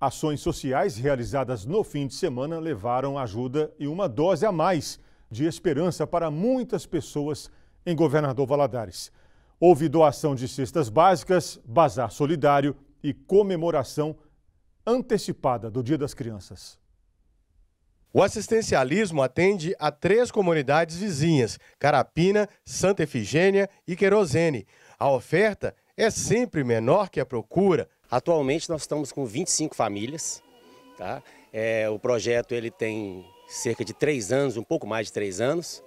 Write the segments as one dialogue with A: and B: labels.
A: Ações sociais realizadas no fim de semana levaram ajuda e uma dose a mais de esperança para muitas pessoas em Governador Valadares. Houve doação de cestas básicas, bazar solidário e comemoração antecipada do Dia das Crianças. O assistencialismo atende a três comunidades vizinhas: Carapina, Santa Efigênia e Querosene.
B: A oferta é sempre menor que a procura, Atualmente nós estamos com 25 famílias. Tá? É, o projeto ele tem cerca de três anos, um pouco mais de três anos.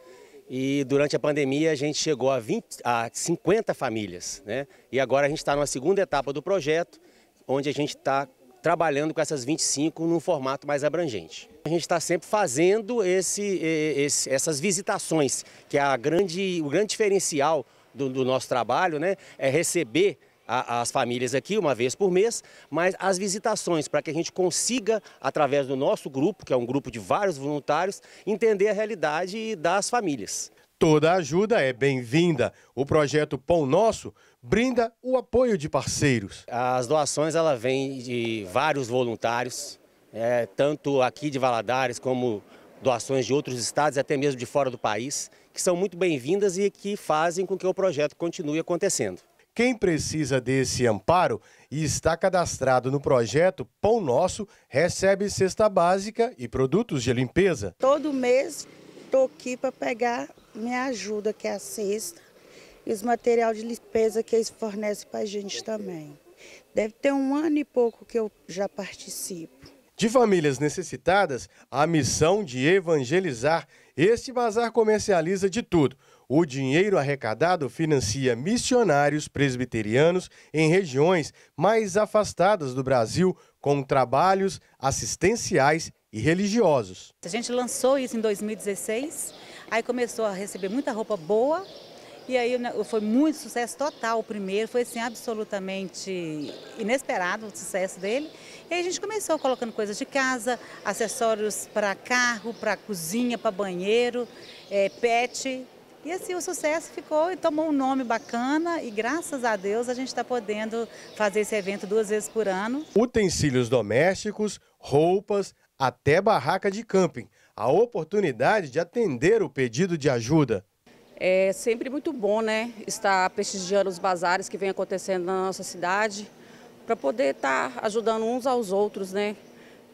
B: E durante a pandemia a gente chegou a, 20, a 50 famílias. Né? E agora a gente está numa segunda etapa do projeto, onde a gente está trabalhando com essas 25 num formato mais abrangente. A gente está sempre fazendo esse, esse, essas visitações, que é a grande, o grande diferencial do, do nosso trabalho, né? é receber as famílias aqui uma vez por mês, mas as visitações para que a gente consiga, através do nosso grupo, que é um grupo de vários voluntários, entender a realidade das famílias. Toda ajuda é bem-vinda. O projeto Pão Nosso
A: brinda o apoio de parceiros.
B: As doações ela vem de vários voluntários, é, tanto aqui de Valadares como doações de outros estados, até mesmo de fora do país, que são muito bem-vindas e que fazem com que o projeto continue acontecendo.
A: Quem precisa desse amparo e está cadastrado no projeto Pão Nosso recebe cesta básica e produtos de limpeza.
C: Todo mês estou aqui para pegar minha ajuda, que é a cesta, e os material de limpeza que eles fornecem para a gente também. Deve ter um ano e pouco que eu já participo.
A: De famílias necessitadas, a missão de evangelizar este bazar comercializa de tudo. O dinheiro arrecadado financia missionários presbiterianos em regiões mais afastadas do Brasil com trabalhos assistenciais e religiosos.
C: A gente lançou isso em 2016, aí começou a receber muita roupa boa e aí né, foi muito sucesso total o primeiro, foi assim absolutamente inesperado o sucesso dele. E aí a gente começou colocando coisas de casa, acessórios para carro, para cozinha, para banheiro, é, pet. E assim o sucesso ficou e tomou um nome bacana e graças a Deus a gente está podendo fazer esse evento duas vezes por ano.
A: Utensílios domésticos, roupas, até barraca de camping. A oportunidade de atender o pedido de ajuda.
C: É sempre muito bom né, estar prestigiando os bazares que vem acontecendo na nossa cidade, para poder estar tá ajudando uns aos outros, né?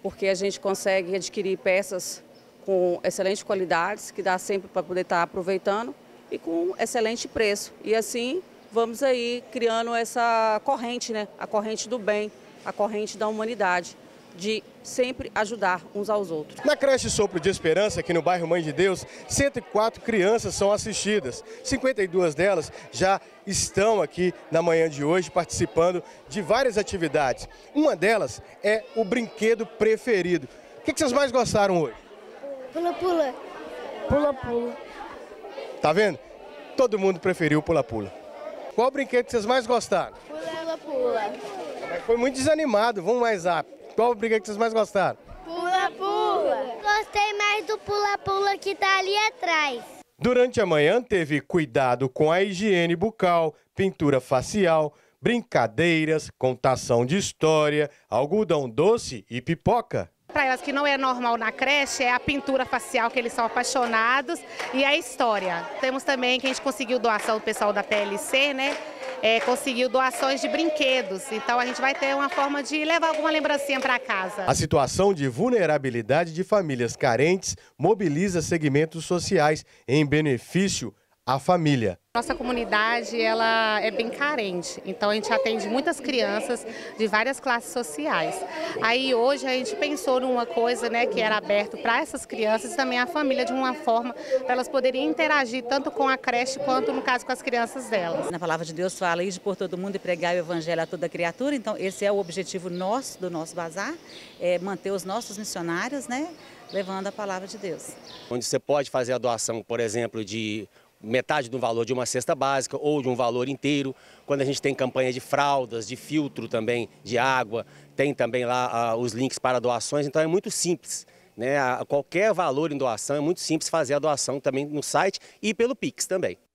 C: porque a gente consegue adquirir peças com excelentes qualidades, que dá sempre para poder estar tá aproveitando, e com excelente preço. E assim vamos aí criando essa corrente, né? a corrente do bem, a corrente da humanidade de sempre ajudar uns aos outros.
A: Na creche Sopro de Esperança, aqui no bairro Mãe de Deus, 104 crianças são assistidas. 52 delas já estão aqui na manhã de hoje participando de várias atividades. Uma delas é o brinquedo preferido. O que vocês mais gostaram hoje? Pula-pula. Pula-pula. Tá vendo? Todo mundo preferiu pula-pula. Qual brinquedo vocês mais gostaram? Pula-pula. Foi muito desanimado, vamos mais rápido. Qual briga que vocês mais gostaram? Pula-pula. Gostei mais do pula-pula que tá ali atrás. Durante a manhã teve cuidado com a higiene bucal, pintura facial, brincadeiras, contação de história, algodão doce e pipoca.
C: Para elas que não é normal na creche é a pintura facial que eles são apaixonados e a história. Temos também que a gente conseguiu doação do pessoal da TLC, né? é, conseguiu doações de brinquedos. Então a gente vai ter uma forma de levar alguma lembrancinha para casa. A
A: situação de vulnerabilidade de famílias carentes mobiliza segmentos sociais em benefício a família.
C: Nossa comunidade ela é bem carente, então a gente atende muitas crianças de várias classes sociais. Aí hoje a gente pensou numa coisa né, que era aberto para essas crianças e também a família de uma forma para elas poderem interagir tanto com a creche quanto no caso com as crianças delas. Na palavra de Deus fala ir por todo mundo e pregar o evangelho a toda criatura, então esse é o objetivo nosso do nosso bazar, é manter os nossos missionários, né, levando a palavra de Deus.
B: Onde você pode fazer a doação, por exemplo, de metade do valor de uma cesta básica ou de um valor inteiro. Quando a gente tem campanha de fraldas, de filtro também, de água, tem também lá ah, os links para doações, então é muito simples. Né? A, qualquer valor em doação é muito simples fazer a doação também no site e pelo Pix também.